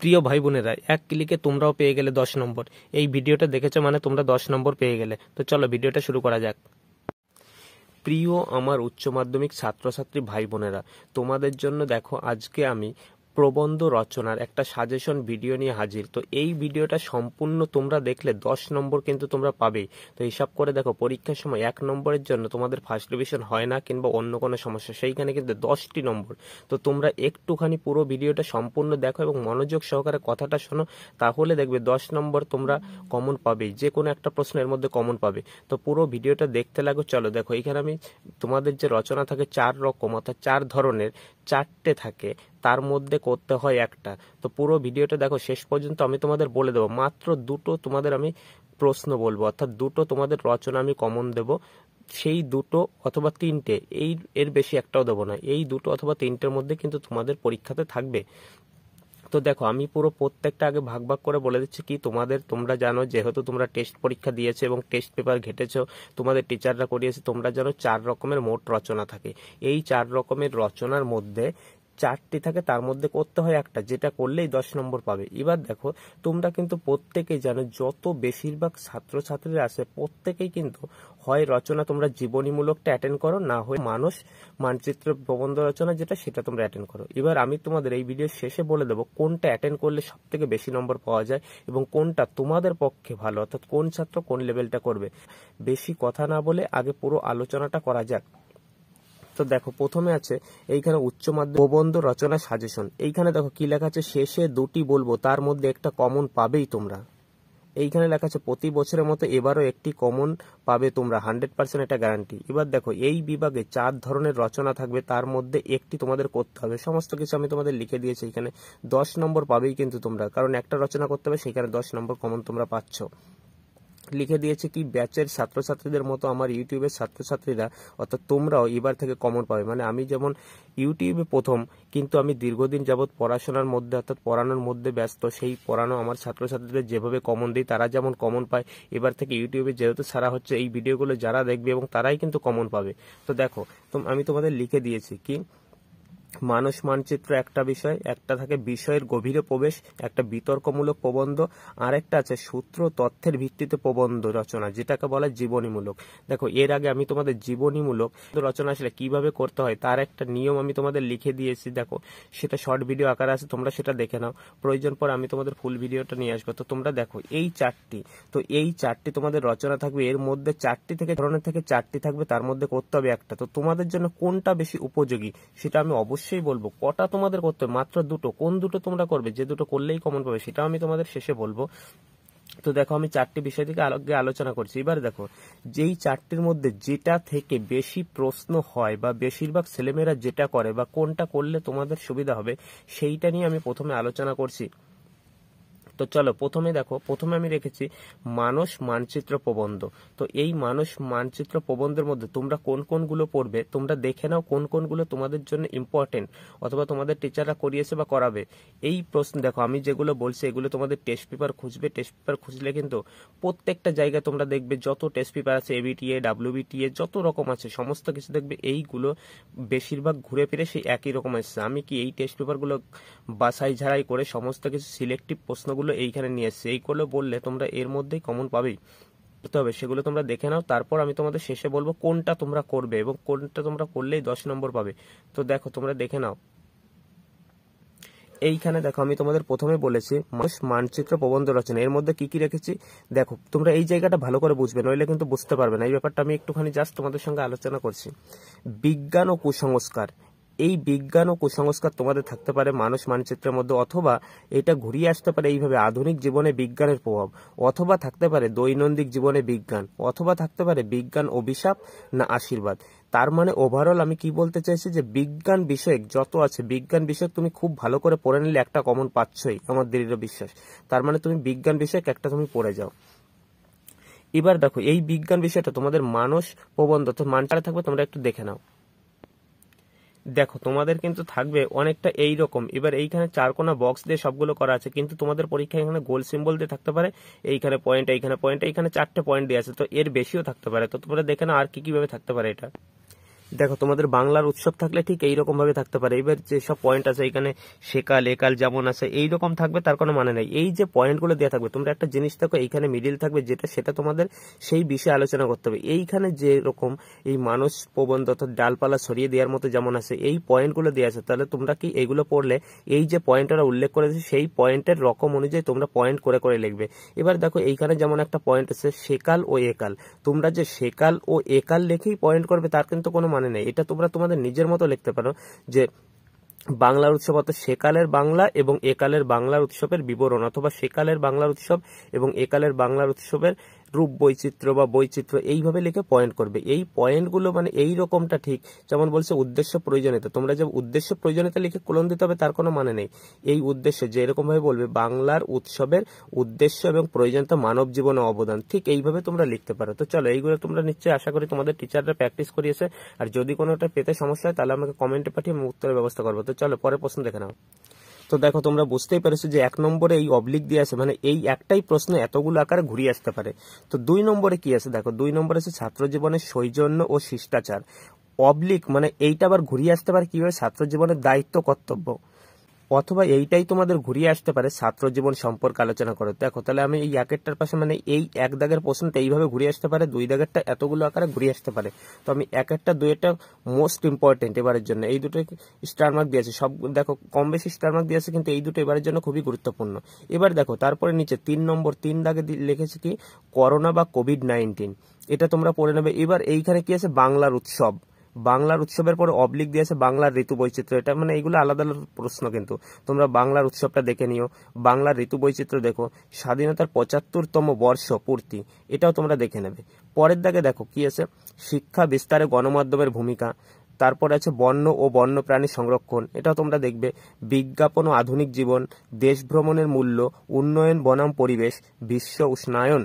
প্রিয় ভাই বোনেরা এক ক্লিকে তোমরাও পেয়ে গেলে দশ নম্বর এই ভিডিওটা দেখেছো মানে তোমরা দশ নম্বর পেয়ে গেলে তো চলো ভিডিওটা শুরু করা যাক প্রিয় আমার উচ্চ মাধ্যমিক ছাত্রছাত্রী ভাই বোনেরা তোমাদের জন্য দেখো আজকে আমি প্রবন্ধ রচনার একটা সাজেশন ভিডিও নিয়ে হাজির তো এই ভিডিওটা সম্পূর্ণ তোমরা দেখলে দশ নম্বর কিন্তু তোমরা পাবে তো হিসাব করে দেখো পরীক্ষার সময় এক নম্বরের জন্য তোমাদের ফার্স্ট ডিভিশন হয় না কিংবা অন্য কোনো সমস্যা সেইখানে কিন্তু দশটি নম্বর তো তোমরা একটুখানি পুরো ভিডিওটা সম্পূর্ণ দেখো এবং মনোযোগ সহকারে কথাটা শোনো তাহলে দেখবে দশ নম্বর তোমরা কমন পাবে যে কোনো একটা প্রশ্নের মধ্যে কমন পাবে তো পুরো ভিডিওটা দেখতে লাগো চলো দেখো এখানে আমি তোমাদের যে রচনা থাকে চার রকম অর্থাৎ চার ধরনের চারটে থাকে তার মধ্যে করতে হয় একটা তো পুরো ভিডিওটা দেখো শেষ পর্যন্ত আমি তোমাদের বলে দেবো মাত্র দুটো তোমাদের আমি প্রশ্ন বলবো অর্থাৎ দুটো তোমাদের রচনা আমি কমন দেব সেই দুটো অথবা তিনটে এই এর বেশি একটাও দেবো না এই দুটো অথবা তিনটের মধ্যে কিন্তু তোমাদের পরীক্ষাতে থাকবে তো দেখো আমি পুরো প্রত্যেকটা আগে ভাগ ভাগ করে বলে দিচ্ছি কি তোমাদের তোমরা জানো যেহেতু তোমরা টেস্ট পরীক্ষা দিয়েছো এবং টেস্ট পেপার ঘেটেছ তোমাদের টিচাররা করিয়েছে তোমরা জানো চার রকমের মোট রচনা থাকে এই চার রকমের রচনার মধ্যে চারটি থাকে তার মধ্যে করতে হয় একটা যেটা করলেই দশ নম্বর পাবে এবার দেখো তোমরা কিন্তু প্রত্যেকেই জানো যত বেশিরভাগ ছাত্রছাত্রীরা আছে প্রত্যেকেই কিন্তু হয় রচনা তোমরা জীবনীমূলকটা অ্যাটেন্ড করো না হয় মানুষ মানচিত্র প্রবন্ধ রচনা যেটা সেটা তোমরা অ্যাটেন্ড করো এবার আমি তোমাদের এই ভিডিও শেষে বলে দেবো কোনটা অ্যাটেন্ড করলে সব থেকে বেশি নম্বর পাওয়া যায় এবং কোনটা তোমাদের পক্ষে ভালো অর্থাৎ কোন ছাত্র কোন লেভেলটা করবে বেশি কথা না বলে আগে পুরো আলোচনাটা করা যাক তো দেখো প্রথমে আছে এইখানে উচ্চ মাধ্যমিক প্রবন্ধ রচনা সাজেশন এইখানে দেখো কি লেখা আছে শেষে দুটি বলবো তার মধ্যে একটা কমন পাবেই তোমরা এইখানে লেখা আছে প্রতি বছরের মতো এবারও একটি কমন পাবে তোমরা হান্ড্রেড পার্সেন্ট এটা গ্যারান্টি এবার দেখো এই বিভাগে চার ধরনের রচনা থাকবে তার মধ্যে একটি তোমাদের করতে হবে সমস্ত কিছু আমি তোমাদের লিখে দিয়েছি এখানে দশ নম্বর পাবেই কিন্তু তোমরা কারণ একটা রচনা করতে হবে সেখানে দশ নম্বর কমন তোমরা পাচ্ছ লিখে দিয়েছে কি ব্যাচের ছাত্রছাত্রীদের মতো আমার ইউটিউবের ছাত্রছাত্রীরা অর্থাৎ তোমরাও এবার থেকে কমন পাবে মানে আমি যেমন ইউটিউবে প্রথম কিন্তু আমি দীর্ঘদিন যাবৎ পড়াশোনার মধ্যে অর্থাৎ পড়ানোর মধ্যে ব্যস্ত সেই পড়ানো আমার ছাত্রছাত্রীদের যেভাবে কমন দিই তারা যেমন কমন পায় এবার থেকে ইউটিউবে যেহেতু সারা হচ্ছে এই ভিডিওগুলো যারা দেখবে এবং তারাই কিন্তু কমন পাবে তো দেখো তো আমি তোমাদের লিখে দিয়েছি কি মানুষ মানচিত্র একটা বিষয় একটা থাকে বিষয়ের গভীরে প্রবেশ একটা বিতর্কমূলক প্রবন্ধ আরেকটা আছে সূত্র তথ্যের ভিত্তিতে প্রবন্ধ রচনা যেটাকে বলা জীবনীমূলক দেখো এর আগে আমি তোমাদের জীবনীমূলক রচনা আসলে কিভাবে করতে হয় তার একটা নিয়ম আমি তোমাদের লিখে দিয়েছি দেখো সেটা শর্ট ভিডিও আকারে আছে তোমরা সেটা দেখে নাও প্রয়োজন পর আমি তোমাদের ফুল ভিডিওটা নিয়ে আসবো তো তোমরা দেখো এই চারটি তো এই চারটি তোমাদের রচনা থাকবে এর মধ্যে চারটি থেকে ধরনের থেকে চারটি থাকবে তার মধ্যে করতে হবে একটা তো তোমাদের জন্য কোনটা বেশি উপযোগী সেটা আমি অবশ্যই অবশ্যই বলবো কটা তোমাদের করতে হবে মাত্র দুটো কোন দুটো তোমরা করবে যে দুটো করলেই কমন পাবে সেটাও আমি তোমাদের শেষে বলবো তো দেখো আমি চারটি বিষয় থেকে আগে আলোচনা করছি এবার দেখো যেই চারটির মধ্যে যেটা থেকে বেশি প্রশ্ন হয় বা বেশিরভাগ ছেলেমেয়েরা যেটা করে বা কোনটা করলে তোমাদের সুবিধা হবে সেইটা নিয়ে আমি প্রথমে আলোচনা করছি তো চলো প্রথমে দেখো প্রথমে আমি রেখেছি মানস মানচিত্র প্রবন্ধ তো এই মানুষ মানচিত্র প্রবন্ধের মধ্যে তোমরা কোন কোনগুলো পড়বে তোমরা দেখে নাও কোন কোনগুলো তোমাদের জন্য ইম্পর্টেন্ট অথবা তোমাদের টিচাররা করিয়েছে বা করাবে এই প্রশ্ন দেখো আমি যেগুলো বলছি এগুলো তোমাদের টেস্ট পেপার খুঁজবে টেস্ট পেপার খুঁজলে কিন্তু প্রত্যেকটা জায়গায় তোমরা দেখবে যত টেস্ট পেপার আছে এবিটিএ ডাব্লিউবিটিএ যত রকম আছে সমস্ত কিছু দেখবে এইগুলো বেশিরভাগ ঘুরে ফিরে সেই একই রকম আসছে আমি কি এই টেস্ট পেপারগুলো বাসাই ঝাড়াই করে সমস্ত কিছু সিলেক্টিভ প্রশ্নগুলো সেগুলো এইখানে নিয়ে এসছি এইগুলো বললে তোমরা এর মধ্যেই কমন পাবেই তবে সেগুলো তোমরা দেখে নাও তারপর আমি তোমাদের শেষে বলবো কোনটা তোমরা করবে এবং কোনটা তোমরা করলেই দশ নম্বর পাবে তো দেখো তোমরা দেখে নাও এইখানে দেখো আমি তোমাদের প্রথমে বলেছি মানুষ মানচিত্র প্রবন্ধ রচনা এর মধ্যে কি কি রেখেছি দেখো তোমরা এই জায়গাটা ভালো করে বুঝবে নইলে কিন্তু বুঝতে পারবে না এই ব্যাপারটা আমি একটুখানি জাস্ট তোমাদের সঙ্গে আলোচনা করছি বিজ্ঞান ও কুসংস্কার এই বিজ্ঞান ও কুসংস্কার তোমাদের থাকতে পারে মানুষ মানচিত্রের মধ্যে অথবা এটা ঘুরিয়ে আসতে পারে এইভাবে আধুনিক জীবনে বিজ্ঞানের প্রভাব অথবা থাকতে পারে দৈনন্দিন জীবনে বিজ্ঞান অথবা থাকতে পারে বিজ্ঞান অভিশাপ না আশীর্বাদ তার মানে ওভারঅল আমি কি বলতে চাইছি যে বিজ্ঞান বিষয়ক যত আছে বিজ্ঞান বিষয়ক তুমি খুব ভালো করে পড়ে নিলে একটা কমন পাচ্ছই আমার দৃঢ় বিশ্বাস তার মানে তুমি বিজ্ঞান বিষয়ক একটা তুমি পড়ে যাও এবার দেখো এই বিজ্ঞান বিষয়টা তোমাদের মানস প্রবন্ধ তো মানচারে থাকবে তোমরা একটু দেখে নাও দেখো তোমাদের কিন্তু থাকবে অনেকটা এই রকম এবার এইখানে চারকোনা বক্স দিয়ে সবগুলো করা আছে কিন্তু তোমাদের পরীক্ষা এখানে গোল সিম্বল দিয়ে থাকতে পারে এইখানে পয়েন্ট এইখানে পয়েন্ট এইখানে চারটে পয়েন্ট দিয়ে আছে তো এর বেশিও থাকতে পারে তো তোমরা দেখে না আর কি কিভাবে থাকতে পারে এটা দেখো তোমাদের বাংলার উৎসব থাকলে ঠিক এইরকম ভাবে থাকতে পারে এবার যেসব পয়েন্ট আছে এখানে সেকাল একাল যেমন আছে এইরকম থাকবে তার কোনো মানে নেই এই যে পয়েন্টগুলো দেওয়া থাকবে তোমরা একটা জিনিস থাকো এইখানে মিডিল থাকবে যেটা সেটা তোমাদের সেই বিষয়ে আলোচনা করতে হবে এইখানে যে রকম এই মানুষ প্রবন্ধ অর্থাৎ ডালপালা সরিয়ে দেওয়ার মতো যেমন আছে এই পয়েন্টগুলো দেওয়া আছে তাহলে তোমরা কি এগুলো পড়লে এই যে পয়েন্টটা উল্লেখ করেছে সেই পয়েন্টের রকম অনুযায়ী তোমরা পয়েন্ট করে করে লিখবে এবার দেখো এইখানে যেমন একটা পয়েন্ট আছে সেকাল ও একাল তোমরা যে সেকাল ও একাল লেখেই পয়েন্ট করবে তার কিন্তু কোনো মানে নেই এটা তোমরা তোমাদের নিজের মতো লিখতে পারো যে বাংলার উৎসব অর্থাৎ সেকালের বাংলা এবং একালের বাংলার উৎসবের বিবরণ অথবা সেকালের বাংলার উৎসব এবং একালের বাংলার উৎসবের রূপ বৈচিত্র্য বা বৈচিত্র্য এইভাবে লিখে পয়েন্ট করবে এই পয়েন্টগুলো মানে এই রকমটা ঠিক যেমন বলছে উদ্দেশ্য প্রয়োজনীয়তা তোমরা যে উদ্দেশ্য প্রয়োজনীয়তা লিখে কুলন দিতে হবে তার কোনো মানে নেই এই উদ্দেশ্য যে এরকমভাবে বলবে বাংলার উৎসবের উদ্দেশ্য এবং প্রয়োজনীয়তা মানব জীবনে অবদান ঠিক এইভাবে তোমরা লিখতে পারো তো চলো এইগুলো তোমরা নিশ্চয়ই আশা করি তোমাদের টিচাররা প্র্যাকটিস করিয়েছে আর যদি কোনোটা পেতে সমস্যা হয় তাহলে আমাকে কমেন্টে পাঠিয়ে উত্তরের ব্যবস্থা করবো তো চলো পরে প্রশ্ন দেখে নাও তো দেখো তোমরা বুঝতেই পেরেছো যে এক নম্বরে এই অবলিক দিয়ে আছে মানে এই একটাই প্রশ্ন এতগুলো আকারে ঘুরিয়ে আসতে পারে তো দুই নম্বরে কি আছে দেখো দুই নম্বরে আছে ছাত্র জীবনের সৌজন্য ও শিষ্টাচার অবলিক মানে এইটা আবার ঘুরিয়ে আসতে পারে কিভাবে ছাত্র জীবনের দায়িত্ব কর্তব্য অথবা এইটাই তোমাদের ঘুরিয়ে আসতে পারে ছাত্র জীবন সম্পর্কে আলোচনা করো দেখো তাহলে আমি এই একেরটার পাশে মানে এই এক দাগের প্রশ্নটা এইভাবে ঘুরিয়ে আসতে পারে দুই দাগেরটা এতগুলো আকারে ঘুরিয়ে আসতে পারে তো আমি এক একটা দুইটা মোস্ট ইম্পর্টেন্ট এবারের জন্য এই দুটো স্টার মার্ক দিয়েছে সব দেখো কম বেশি স্টার মার্ক দিয়েছে কিন্তু এই দুটো এবারের জন্য খুবই গুরুত্বপূর্ণ এবার দেখো তারপরে নিচে তিন নম্বর তিন দাগে লিখেছে কি করোনা বা কোভিড নাইন্টিন এটা তোমরা পড়ে নেবে এবার এইখানে কি আছে বাংলার উৎসব বাংলার উৎসবের পরে অবলিক দিয়েছে বাংলার ঋতু বৈচিত্র্য এটা মানে এগুলো আলাদা আলাদা প্রশ্ন কিন্তু তোমরা বাংলার উৎসবটা দেখে নিও বাংলার ঋতু বৈচিত্র্য দেখো স্বাধীনতার পঁচাত্তরতম বর্ষ পূর্তি এটাও তোমরা দেখে নেবে পরের দাগে দেখো কি আছে শিক্ষা বিস্তারে গণমাধ্যমের ভূমিকা তারপরে আছে বন্য ও বন্যপ্রাণী সংরক্ষণ এটাও তোমরা দেখবে বিজ্ঞাপন ও আধুনিক জীবন দেশ ভ্রমণের মূল্য উন্নয়ন বনাম পরিবেশ বিশ্ব উষ্ণায়ন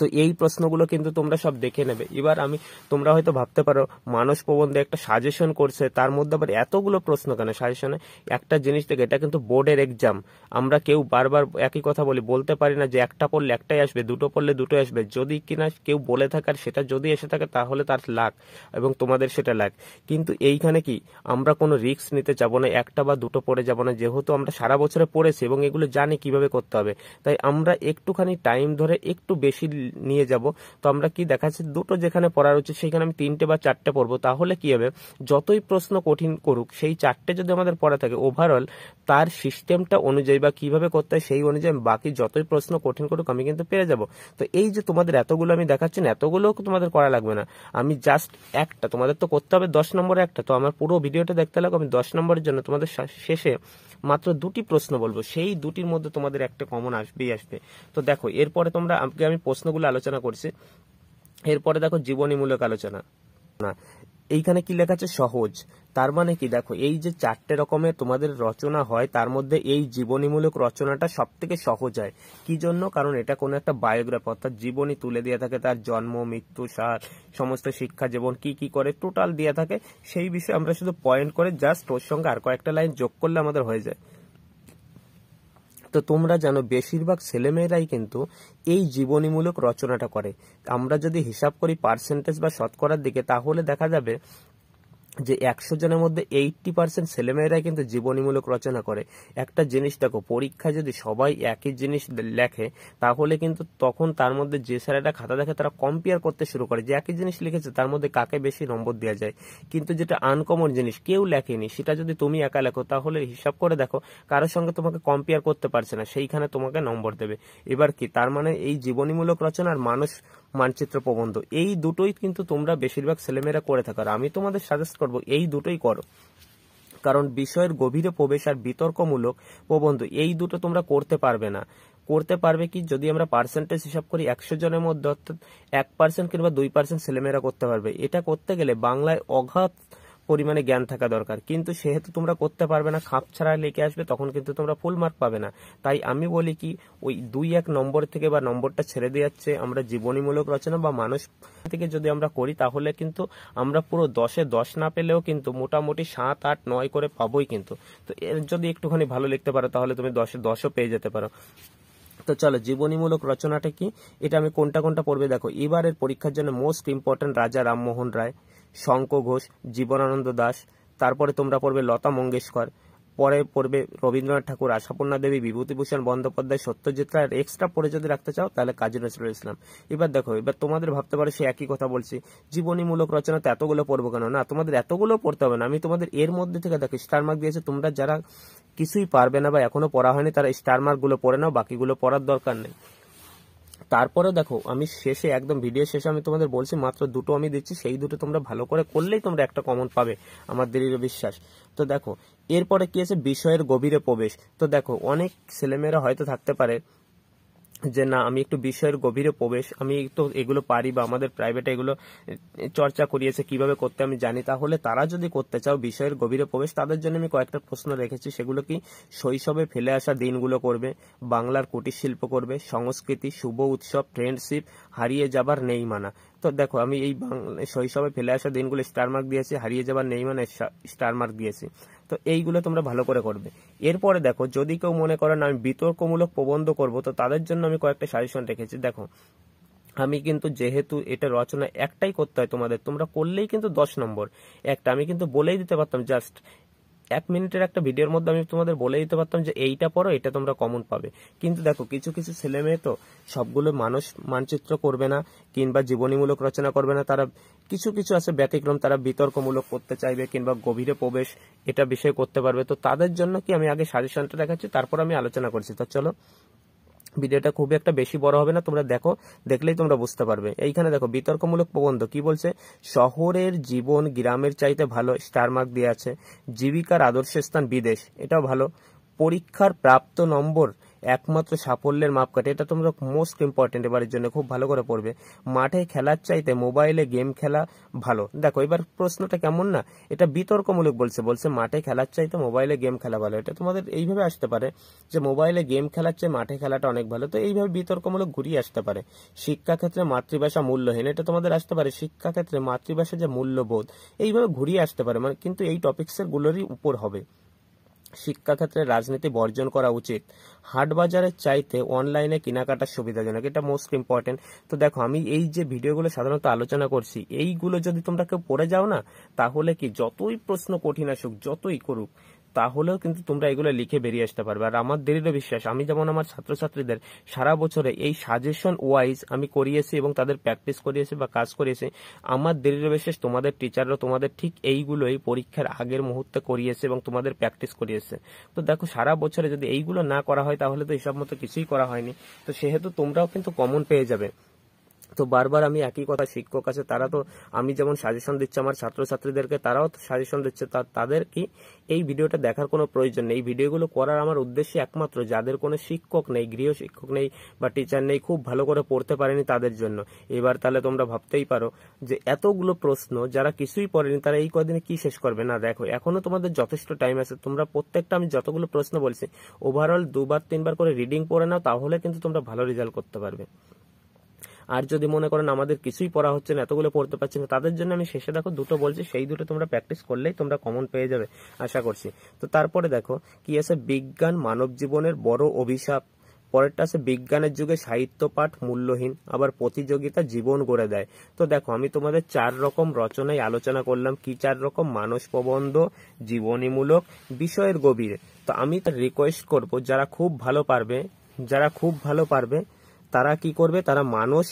তো এই প্রশ্নগুলো কিন্তু তোমরা সব দেখে নেবে এবার আমি তোমরা হয়তো ভাবতে পারো মানস প্রবন্ধে একটা সাজেশন করছে তার মধ্যে আবার এতগুলো প্রশ্ন কেন সাজেশনে একটা জিনিস থেকে এটা কিন্তু বোর্ডের এক্সাম আমরা কেউ বারবার একই কথা বলি বলতে পারি না যে একটা পড়লে একটাই আসবে দুটো পড়লে দুটোই আসবে যদি কিনা কেউ বলে থাকে আর সেটা যদি এসে থাকে তাহলে তার লাখ এবং তোমাদের সেটা লাখ কিন্তু এইখানে কি আমরা কোনো রিস্ক নিতে যাব না একটা বা দুটো পড়ে যাব না যেহেতু আমরা সারা বছরে পড়েছি এবং এগুলো জানি কিভাবে করতে হবে তাই আমরা একটুখানি টাইম ধরে একটু বেশি নিয়ে যাব তো আমরা কি দেখাচ্ছি দুটো যেখানে পড়া রয়েছে সেখানে আমি তিনটে বা চারটে পড়বো তাহলে কি হবে যতই প্রশ্ন কঠিন করুক সেই চারটে যদি আমাদের পড়া থাকে ওভারঅল তার সিস্টেমটা অনুযায়ী বা কিভাবে করতে হয় সেই অনুযায়ী বাকি যতই প্রশ্ন কঠিন করুক আমি কিন্তু পেরে যাব তো এই যে তোমাদের এতগুলো আমি দেখাচ্ছি না এতগুলো তোমাদের করা লাগবে না আমি জাস্ট একটা তোমাদের তো করতে হবে দশ নম্বরে একটা তো আমার পুরো ভিডিওটা দেখতে লাগবে আমি দশ নম্বরের জন্য তোমাদের শেষে মাত্র দুটি প্রশ্ন বলবো সেই দুটির মধ্যে তোমাদের একটা কমন আসবেই আসবে তো দেখো এরপরে তোমরা আমি প্রশ্ন প্রশ্নগুলো আলোচনা করছে এরপরে দেখো জীবনীমূলক আলোচনা না এইখানে কি লেখা আছে সহজ তার মানে কি দেখো এই যে চারটে রকমের তোমাদের রচনা হয় তার মধ্যে এই জীবনীমূলক রচনাটা সব থেকে সহজ হয় কি জন্য কারণ এটা কোনো একটা বায়োগ্রাফি অর্থাৎ জীবনী তুলে দিয়ে থাকে তার জন্ম মৃত্যু সার সমস্ত শিক্ষা জীবন কি কি করে টোটাল দিয়ে থাকে সেই বিষয়ে আমরা শুধু পয়েন্ট করে জাস্ট ওর সঙ্গে আর কয়েকটা লাইন যোগ করলে আমাদের হয়ে যায় তো তোমরা জানো বেশিরভাগ ছেলেমেয়েরাই কিন্তু এই জীবনীমূলক রচনাটা করে আমরা যদি হিসাব করি পার্সেন্টেজ বা শতকরার দিকে তাহলে দেখা যাবে যে একশো জনের মধ্যে এইটটি পার্সেন্ট ছেলেমেয়েরাই কিন্তু জীবনীমূলক রচনা করে একটা জিনিস দেখো পরীক্ষায় যদি সবাই একই জিনিস লেখে তাহলে কিন্তু তখন তার মধ্যে যে স্যারেরা খাতা দেখে তারা কম্পেয়ার করতে শুরু করে যে একই জিনিস লিখেছে তার মধ্যে কাকে বেশি নম্বর দেওয়া যায় কিন্তু যেটা আনকমন জিনিস কেউ লেখেনি সেটা যদি তুমি একা লেখো তাহলে হিসাব করে দেখো কারোর সঙ্গে তোমাকে কম্পেয়ার করতে পারছে না সেইখানে তোমাকে নম্বর দেবে এবার কি তার মানে এই জীবনীমূলক রচনার মানুষ মানচিত্র প্রবন্ধ এই দুটোই কিন্তু তোমরা বেশিরভাগ ছেলেমেয়েরা করে থাকার আমি তোমাদের সাজেস্ট করব এই দুটোই করো কারণ বিষয়ের গভীরে প্রবেশ আর বিতর্কমূলক প্রবন্ধ এই দুটো তোমরা করতে পারবে না করতে পারবে কি যদি আমরা পার্সেন্টেজ হিসাব করি একশো জনের মধ্যে অর্থাৎ এক পার্সেন্ট কিংবা দুই পার্সেন্ট ছেলেমেয়েরা করতে পারবে এটা করতে গেলে বাংলায় অঘাত পরিমাণে জ্ঞান থাকা দরকার কিন্তু সেহেতু তোমরা করতে পারবে না খাপ ছাড়া লেখে আসবে তখন কিন্তু তোমরা ফুল মার্ক পাবে না তাই আমি বলি কি ওই দুই এক নম্বর থেকে বা নম্বরটা ছেড়ে দিয়ে যাচ্ছে আমরা জীবনীমূলক রচনা বা মানুষ থেকে যদি আমরা করি তাহলে কিন্তু আমরা পুরো দশে দশ না পেলেও কিন্তু মোটামুটি সাত আট নয় করে পাবোই কিন্তু তো যদি একটুখানি ভালো লিখতে পারো তাহলে তুমি দশে দশও পেয়ে যেতে পারো তো চলো জীবনীমূলক রচনাটা কি এটা আমি কোনটা কোনটা পড়বে দেখো এবারের পরীক্ষার জন্য মোস্ট ইম্পর্ট্যান্ট রাজা রামমোহন রায় শঙ্ক ঘোষ জীবনানন্দ দাস তারপরে তোমরা পড়বে লতা মঙ্গেশকর পরে পড়বে রবীন্দ্রনাথ ঠাকুর আশাপূর্ণা দেবী বিভূতিভূষণ বন্দ্যোপাধ্যায় সত্যজিৎ রায়ের এক্সট্রা পড়ে যদি রাখতে চাও তাহলে কাজী নজরুল ইসলাম এবার দেখো এবার তোমাদের ভাবতে পারো সে একই কথা বলছি জীবনীমূলক রচনাতে এতগুলো পড়বো কেন না তোমাদের এতগুলো পড়তে হবে না আমি তোমাদের এর মধ্যে থেকে দেখো স্টার মার্ক দিয়েছে তোমরা যারা কিছুই পারবে না বা এখনো পড়া হয়নি তারা স্টার মার্কগুলো পড়ে নাও বাকিগুলো পড়ার দরকার নেই তারপরে দেখো আমি শেষে একদম ভিডিও শেষে আমি তোমাদের বলছি মাত্র দুটো আমি দিচ্ছি সেই দুটো তোমরা ভালো করে করলেই তোমরা একটা কমন পাবে আমার দৃঢ় বিশ্বাস তো দেখো এরপরে কি আছে বিষয়ের গভীরে প্রবেশ তো দেখো অনেক ছেলেমেয়েরা হয়তো থাকতে পারে যে না আমি একটু বিষয়ের গভীরে প্রবেশ আমি তো এগুলো পারি বা আমাদের প্রাইভেটে এগুলো চর্চা করিয়েছে কিভাবে করতে আমি জানি তাহলে তারা যদি করতে চাও বিষয়ের গভীরে প্রবেশ তাদের জন্য আমি কয়েকটা প্রশ্ন রেখেছি সেগুলো কি শৈশবে ফেলে আসা দিনগুলো করবে বাংলার কুটির শিল্প করবে সংস্কৃতি শুভ উৎসব ফ্রেন্ডশিপ হারিয়ে যাবার নেই মানা তো দেখো আমি এই শৈশবে ফেলে আসা দিনগুলো স্টার মার্ক দিয়েছি হারিয়ে যাবার নেই মানে স্টার মার্ক দিয়েছি তো এইগুলো তোমরা ভালো করে করবে এরপরে দেখো যদি কেউ মনে করেন আমি বিতর্কমূলক প্রবন্ধ করব তো তাদের জন্য আমি কয়েকটা সাজেশন রেখেছি দেখো আমি কিন্তু যেহেতু এটা রচনা একটাই করতে হয় তোমাদের তোমরা করলেই কিন্তু দশ নম্বর একটা আমি কিন্তু বলেই দিতে পারতাম জাস্ট এক মিনিটের একটা ভিডিওর মধ্যে আমি তোমাদের বলে দিতে পারতাম যে এইটা পড়ো এটা তোমরা কমন পাবে কিন্তু দেখো কিছু কিছু ছেলে মেয়ে তো সবগুলো মানুষ মানচিত্র করবে না কিংবা জীবনীমূলক রচনা করবে না তারা কিছু কিছু আছে ব্যতিক্রম তারা বিতর্কমূলক করতে চাইবে কিংবা গভীরে প্রবেশ এটা বিষয় করতে পারবে তো তাদের জন্য কি আমি আগে সাজেশনটা দেখাচ্ছি তারপর আমি আলোচনা করছি তো চলো ভিডিওটা খুব একটা বেশি বড় হবে না তোমরা দেখো দেখলেই তোমরা বুঝতে পারবে এইখানে দেখো বিতর্কমূলক প্রবন্ধ কি বলছে শহরের জীবন গ্রামের চাইতে ভালো স্টার মার্ক দিয়ে আছে জীবিকার আদর্শ স্থান বিদেশ এটাও ভালো পরীক্ষার প্রাপ্ত নম্বর একমাত্র সাফল্যের মাপকাঠি এটা তোমরা মোস্ট ইম্পর্টেন্ট এবারের জন্য খুব ভালো করে পড়বে মাঠে খেলার চাইতে মোবাইলে গেম খেলা ভালো দেখো এবার প্রশ্নটা কেমন না এটা বিতর্কমূলক বলছে বলছে মাঠে খেলার চাইতে মোবাইলে গেম খেলা ভালো এটা তোমাদের এইভাবে আসতে পারে যে মোবাইলে গেম খেলার চেয়ে মাঠে খেলাটা অনেক ভালো তো এইভাবে বিতর্কমূলক ঘুরিয়ে আসতে পারে শিক্ষাক্ষেত্রে মাতৃভাষা মূল্যহীন এটা তোমাদের আসতে পারে শিক্ষাক্ষেত্রে মাতৃভাষা যে মূল্যবোধ এইভাবে ঘুরিয়ে আসতে পারে মানে কিন্তু এই টপিক্সের গুলোরই উপর হবে শিক্ষাক্ষেত্রে রাজনীতি বর্জন করা উচিত হাট বাজারের চাইতে অনলাইনে কেনাকাটার সুবিধাজনক এটা মোস্ট ইম্পর্টেন্ট তো দেখো আমি এই যে ভিডিওগুলো সাধারণত আলোচনা করছি এইগুলো যদি তোমরা কেউ পড়ে যাও না তাহলে কি যতই প্রশ্ন কঠিন আসুক যতই করুক তাহলেও কিন্তু তোমরা এগুলো লিখে বেরিয়ে আসতে পারবে আর আমার দৃঢ় বিশ্বাস আমি যেমন আমার ছাত্রছাত্রীদের সারা বছরে এই সাজেশন ওয়াইজ আমি করিয়েছি এবং তাদের প্র্যাকটিস করিয়েছি বা কাজ করিয়েছি আমার দৃঢ় বিশ্বাস তোমাদের টিচাররা তোমাদের ঠিক এইগুলোই পরীক্ষার আগের মুহূর্তে করিয়েছে এবং তোমাদের প্র্যাকটিস করিয়েছে তো দেখো সারা বছরে যদি এইগুলো না করা হয় তাহলে তো এসব মতো কিছুই করা হয়নি তো সেহেতু তোমরাও কিন্তু কমন পেয়ে যাবে তো বারবার আমি একই কথা শিক্ষক আছে তারা তো আমি যেমন সাজেশন দিচ্ছি আমার ছাত্রছাত্রীদেরকে তারাও সাজেশন দিচ্ছে তাদের কি এই ভিডিওটা দেখার কোনো প্রয়োজন নেই ভিডিওগুলো করার আমার উদ্দেশ্য একমাত্র যাদের কোনো শিক্ষক নেই গৃহ শিক্ষক নেই বা টিচার নেই খুব ভালো করে পড়তে পারেনি তাদের জন্য এবার তাহলে তোমরা ভাবতেই পারো যে এতগুলো প্রশ্ন যারা কিছুই পড়েনি তারা এই কদিনে কি শেষ করবে না দেখো এখনো তোমাদের যথেষ্ট টাইম আছে তোমরা প্রত্যেকটা আমি যতগুলো প্রশ্ন বলছি ওভারঅল দুবার তিনবার করে রিডিং পড়ে নাও তাহলে কিন্তু তোমরা ভালো রেজাল্ট করতে পারবে আর যদি মনে করেন আমাদের কিছুই পড়া হচ্ছে না এতগুলো পড়তে পারছি না তাদের জন্য আমি শেষে দেখো দুটো বলছি সেই দুটো তোমরা প্র্যাকটিস করলেই তোমরা কমন পেয়ে যাবে আশা করছি তো তারপরে দেখো কি আছে বিজ্ঞান মানব জীবনের বড় অভিশাপ পরেরটা আছে বিজ্ঞানের যুগে সাহিত্য পাঠ মূল্যহীন আবার প্রতিযোগিতা জীবন গড়ে দেয় তো দেখো আমি তোমাদের চার রকম রচনায় আলোচনা করলাম কি চার রকম মানস প্রবন্ধ জীবনীমূলক বিষয়ের গভীরে তো আমি তার রিকোয়েস্ট করব যারা খুব ভালো পারবে যারা খুব ভালো পারবে তারা কি করবে তারা মানুষ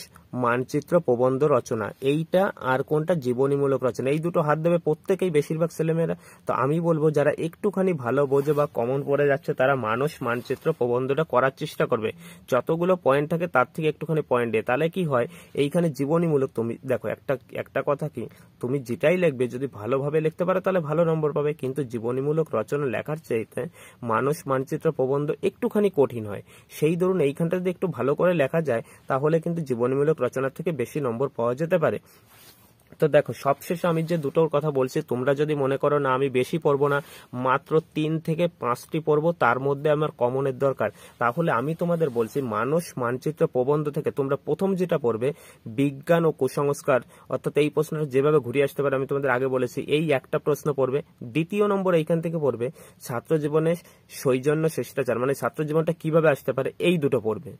মানচিত্র প্রবন্ধ রচনা এইটা আর কোনটা জীবনীমূলক রচনা এই দুটো হাত দেবে প্রত্যেকেই বেশিরভাগ ছেলেমেয়েরা তো আমি বলবো যারা একটুখানি ভালো বোঝে বা কমন পড়ে যাচ্ছে তারা মানুষ মানচিত্র প্রবন্ধটা করার চেষ্টা করবে যতগুলো পয়েন্ট থাকে তার থেকে একটুখানি পয়েন্ট দিয়ে তাহলে কি হয় এইখানে জীবনীমূলক তুমি দেখো একটা একটা কথা কি তুমি যেটাই লিখবে যদি ভালোভাবে লিখতে পারো তাহলে ভালো নম্বর পাবে কিন্তু জীবনীমূলক রচনা লেখার চাইতে মানুষ মানচিত্র প্রবন্ধ একটুখানি কঠিন হয় সেই ধরুন এইখানটা যদি একটু ভালো করে লেখা যায় তাহলে কিন্তু জীবনীমূলক রচনা থেকে বেশি নম্বর পাওয়া যেতে পারে তো দেখো সবশেষে আমি যে দুটোর কথা বলছি তোমরা যদি মনে করো না আমি বেশি পড়ব না মাত্র তিন থেকে পাঁচটি পড়বো তার মধ্যে আমার কমনের দরকার তাহলে আমি তোমাদের বলছি মানুষ মানচিত্র প্রবন্ধ থেকে তোমরা প্রথম যেটা পড়বে বিজ্ঞান ও কুসংস্কার অর্থাৎ এই প্রশ্নটা যেভাবে ঘুরিয়ে আসতে পারে আমি তোমাদের আগে বলেছি এই একটা প্রশ্ন পড়বে দ্বিতীয় নম্বর এইখান থেকে পড়বে ছাত্র জীবনে সৌজন্য শিষ্টাচার মানে ছাত্র জীবনটা কিভাবে আসতে পারে এই দুটো পড়বে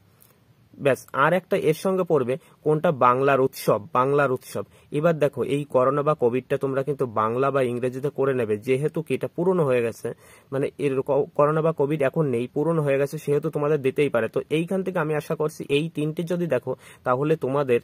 ব্যাস আর একটা এর সঙ্গে পড়বে কোনটা বাংলার উৎসব বাংলার উৎসব এবার দেখো এই করোনা বা কোভিডটা তোমরা কিন্তু বাংলা বা ইংরেজিতে করে নেবে যেহেতু কি এটা পুরনো হয়ে গেছে মানে এর করোনা বা কোভিড এখন নেই পুরনো হয়ে গেছে সেহেতু তোমাদের দিতেই পারে তো এইখান থেকে আমি আশা করছি এই তিনটি যদি দেখো তাহলে তোমাদের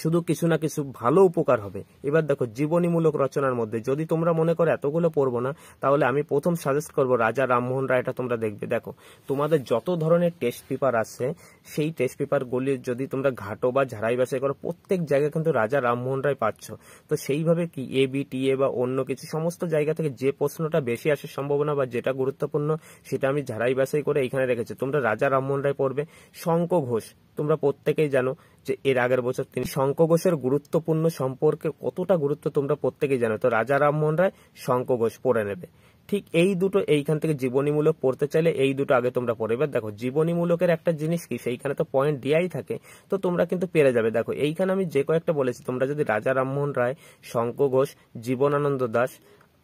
শুধু কিছু না কিছু ভালো উপকার হবে এবার দেখো জীবনীমূলক রচনার মধ্যে যদি তোমরা মনে করো এতগুলো পড়বো না তাহলে আমি প্রথম সাজেস্ট করব রাজা রামমোহন রায়টা তোমরা দেখবে দেখো তোমাদের যত ধরনের টেস্ট পেপার আছে সেই টেস্ট পেপারগুলি যদি তোমরা ঘাটো বা ঝাড়াই বাছাই করো প্রত্যেক জায়গায় কিন্তু রাজা রামমোহন রায় পাচ্ছ তো সেইভাবে কি এ বি টি এ বা অন্য কিছু সমস্ত জায়গা থেকে যে প্রশ্নটা বেশি আসার সম্ভাবনা বা যেটা গুরুত্বপূর্ণ সেটা আমি ঝাড়াই বাছাই করে এখানে রেখেছি তোমরা রাজা রামমোহন রায় পড়বে শঙ্ক ঘোষ তোমরা প্রত্যেকেই জানো যে এর আগের বছর তিনি শঙ্কঘোষের গুরুত্বপূর্ণ সম্পর্কে কতটা গুরুত্ব তোমরা প্রত্যেকেই জানো তো রাজা রামমোহন রায় শঙ্কঘোষ পড়ে নেবে ঠিক এই দুটো এইখান থেকে জীবনীমূলক পড়তে চাইলে এই দুটো আগে তোমরা পড়ে এবার দেখো জীবনীমূলকের একটা জিনিস কি সেইখানে তো পয়েন্ট দেওয়াই থাকে তো তোমরা কিন্তু পেরে যাবে দেখো এইখানে আমি যে কয়েকটা বলেছি তোমরা যদি রাজা রামমোহন রায় শঙ্কঘোষ জীবনানন্দ দাস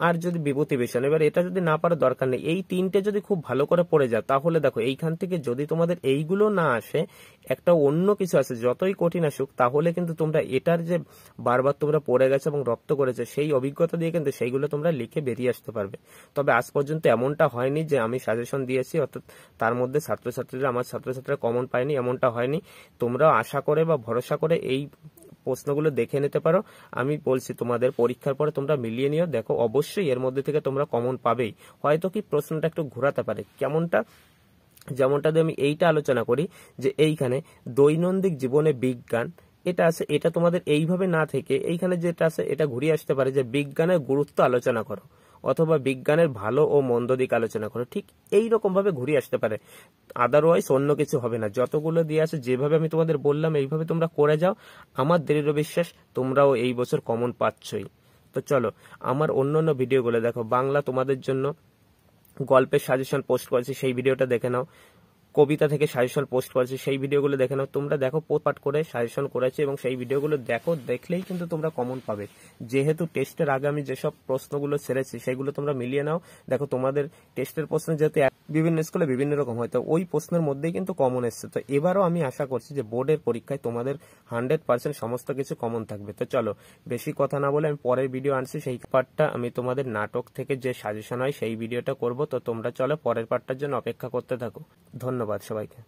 আর যদি বিভূতিভূষণ এবার এটা যদি না পারো দরকার নেই এই তিনটে যদি খুব ভালো করে পড়ে যাও তাহলে দেখো এইখান থেকে যদি তোমাদের এইগুলো না আসে একটা অন্য কিছু আছে যতই কঠিন আসুক তাহলে কিন্তু তোমরা এটার যে বারবার তোমরা পড়ে গেছো এবং রপ্ত করেছো সেই অভিজ্ঞতা দিয়ে কিন্তু সেইগুলো তোমরা লিখে বেরিয়ে আসতে পারবে তবে আজ পর্যন্ত এমনটা হয়নি যে আমি সাজেশন দিয়েছি অর্থাৎ তার মধ্যে ছাত্রছাত্রীরা আমার ছাত্রছাত্রীরা কমন পায়নি এমনটা হয়নি তোমরা আশা করে বা ভরসা করে এই প্রশ্নগুলো দেখে নিতে পারো আমি বলছি তোমাদের পরীক্ষার পরে তোমরা মিলিয়ে নিও দেখো অবশ্যই এর মধ্যে থেকে তোমরা কমন পাবেই হয়তো কি প্রশ্নটা একটু ঘোরাতে পারে কেমনটা যেমনটা আমি এইটা আলোচনা করি যে এইখানে দৈনন্দিন জীবনে বিজ্ঞান এটা আছে এটা তোমাদের এইভাবে না থেকে এইখানে যেটা আছে এটা ঘুরিয়ে আসতে পারে যে বিজ্ঞানের গুরুত্ব আলোচনা করো অথবা বিজ্ঞানের ভালো ও মন্দ দিক আলোচনা করো ঠিক এই ভাবে ঘুরিয়ে আসতে পারে আদারওয়াইজ অন্য কিছু হবে না যতগুলো দিয়ে আছে যেভাবে আমি তোমাদের বললাম এইভাবে তোমরা করে যাও আমার দৃঢ় বিশ্বাস তোমরাও এই বছর কমন পাচ্ছই তো চলো আমার অন্য অন্য ভিডিওগুলো দেখো বাংলা তোমাদের জন্য গল্পের সাজেশন পোস্ট করেছি সেই ভিডিওটা দেখে নাও কবিতা থেকে সাজেশন পোস্ট করেছি সেই ভিডিওগুলো দেখে নাও তোমরা দেখো পাঠ করে সাজেশন করেছি এবং সেই ভিডিওগুলো দেখো দেখলেই কিন্তু তোমরা কমন পাবে যেহেতু টেস্টের আগে আমি যেসব প্রশ্নগুলো ছেড়েছি সেগুলো তোমরা মিলিয়ে নাও দেখো তোমাদের টেস্টের প্রশ্ন যেহেতু বিভিন্ন স্কুলে বিভিন্ন রকম হয় তো ওই প্রশ্নের মধ্যেই কিন্তু কমন এসছে তো এবারও আমি আশা করছি যে বোর্ডের পরীক্ষায় তোমাদের হান্ড্রেড পার্সেন্ট সমস্ত কিছু কমন থাকবে তো চলো বেশি কথা না বলে আমি পরের ভিডিও আনছি সেই পার্টটা আমি তোমাদের নাটক থেকে যে সাজেশন হয় সেই ভিডিওটা করব তো তোমরা চলো পরের পার্টটার জন্য অপেক্ষা করতে থাকো ধন্যবাদ ধন্যবাদ সবাইকে